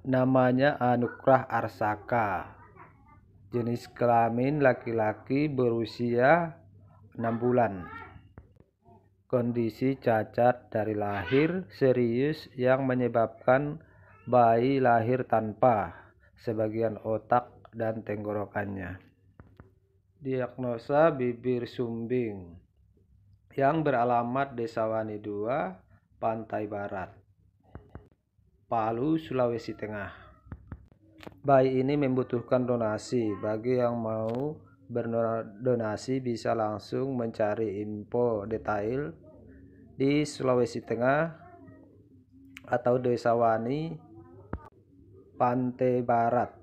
namanya Anukrah Arsaka jenis kelamin laki-laki berusia 6 bulan kondisi cacat dari lahir serius yang menyebabkan bayi lahir tanpa sebagian otak dan tenggorokannya diagnosa bibir sumbing yang beralamat Desa Wani 2 Pantai Barat Palu, Sulawesi Tengah. Bayi ini membutuhkan donasi. Bagi yang mau berdonasi bisa langsung mencari info detail di Sulawesi Tengah atau Desa Wani, Pantai Barat.